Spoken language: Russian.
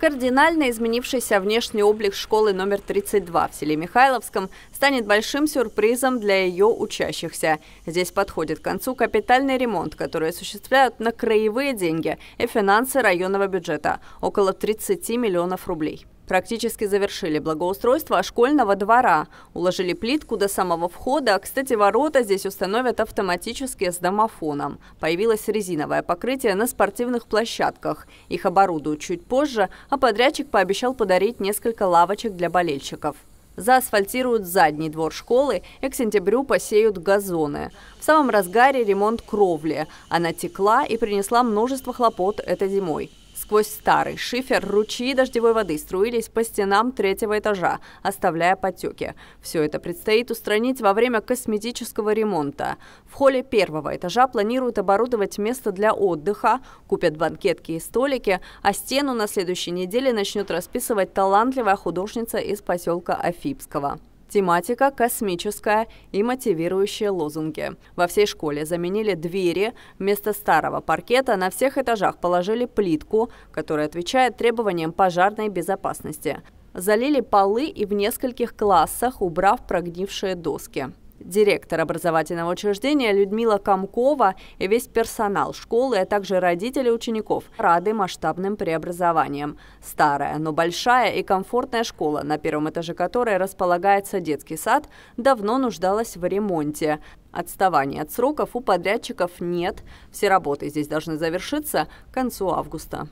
Кардинально изменившийся внешний облик школы номер 32 в селе Михайловском станет большим сюрпризом для ее учащихся. Здесь подходит к концу капитальный ремонт, который осуществляют на краевые деньги и финансы районного бюджета – около 30 миллионов рублей. Практически завершили благоустройство школьного двора. Уложили плитку до самого входа. Кстати, ворота здесь установят автоматически с домофоном. Появилось резиновое покрытие на спортивных площадках. Их оборудуют чуть позже, а подрядчик пообещал подарить несколько лавочек для болельщиков. Заасфальтируют задний двор школы и к сентябрю посеют газоны. В самом разгаре ремонт кровли. Она текла и принесла множество хлопот этой зимой. Сквозь старый шифер ручьи дождевой воды струились по стенам третьего этажа, оставляя потеки. Все это предстоит устранить во время косметического ремонта. В холле первого этажа планируют оборудовать место для отдыха, купят банкетки и столики, а стену на следующей неделе начнет расписывать талантливая художница из поселка Афипского. Тематика космическая и мотивирующие лозунги. Во всей школе заменили двери. Вместо старого паркета на всех этажах положили плитку, которая отвечает требованиям пожарной безопасности. Залили полы и в нескольких классах, убрав прогнившие доски. Директор образовательного учреждения Людмила Комкова и весь персонал школы, а также родители учеников рады масштабным преобразованиям. Старая, но большая и комфортная школа, на первом этаже которой располагается детский сад, давно нуждалась в ремонте. Отставаний от сроков у подрядчиков нет. Все работы здесь должны завершиться к концу августа.